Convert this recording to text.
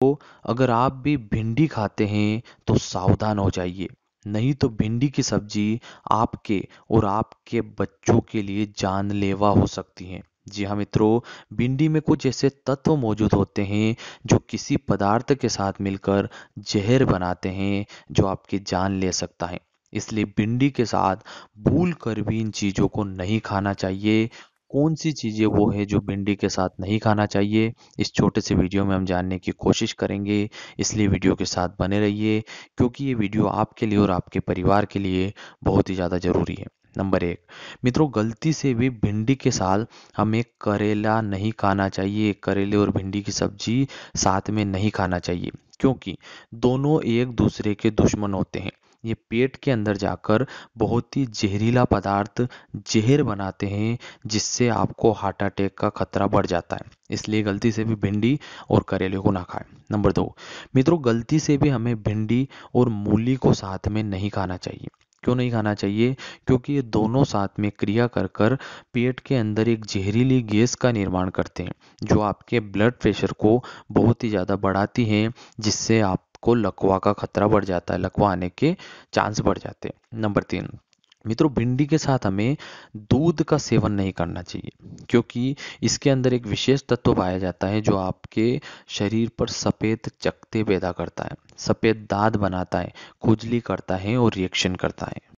तो अगर आप भी भिंडी खाते हैं तो सावधान हो जाइए नहीं तो भिंडी की सब्जी आपके और आपके बच्चों के लिए जानलेवा हो सकती है जी हाँ मित्रों भिंडी में कुछ ऐसे तत्व मौजूद होते हैं जो किसी पदार्थ के साथ मिलकर जहर बनाते हैं जो आपकी जान ले सकता है इसलिए भिंडी के साथ भूल कर भी इन चीज़ों को नहीं खाना चाहिए कौन सी चीज़ें वो है जो भिंडी के साथ नहीं खाना चाहिए इस छोटे से वीडियो में हम जानने की कोशिश करेंगे इसलिए वीडियो के साथ बने रहिए क्योंकि ये वीडियो आपके लिए और आपके परिवार के लिए बहुत ही ज़्यादा ज़रूरी है नंबर एक मित्रों गलती से भी भिंडी के साथ हमें करेला नहीं खाना चाहिए करेले और भिंडी की सब्जी साथ में नहीं खाना चाहिए क्योंकि दोनों एक दूसरे के दुश्मन होते हैं ये पेट के अंदर जाकर बहुत ही जहरीला पदार्थ जहर बनाते हैं जिससे आपको हार्ट अटैक का खतरा बढ़ जाता है इसलिए गलती से भी भिंडी और करेले को ना खाएं नंबर दो मित्रों गलती से भी हमें भिंडी और मूली को साथ में नहीं खाना चाहिए क्यों नहीं खाना चाहिए क्योंकि ये दोनों साथ में क्रिया कर कर पेट के अंदर एक जहरीली गैस का निर्माण करते हैं जो आपके ब्लड प्रेशर को बहुत ही ज़्यादा बढ़ाती है जिससे आप को लकवा का खतरा बढ़ जाता है लकवा आने के चांस बढ़ जाते हैं नंबर तीन मित्रों भिंडी के साथ हमें दूध का सेवन नहीं करना चाहिए क्योंकि इसके अंदर एक विशेष तत्व पाया जाता है जो आपके शरीर पर सफ़ेद चकते पैदा करता है सफ़ेद दाद बनाता है खुजली करता है और रिएक्शन करता है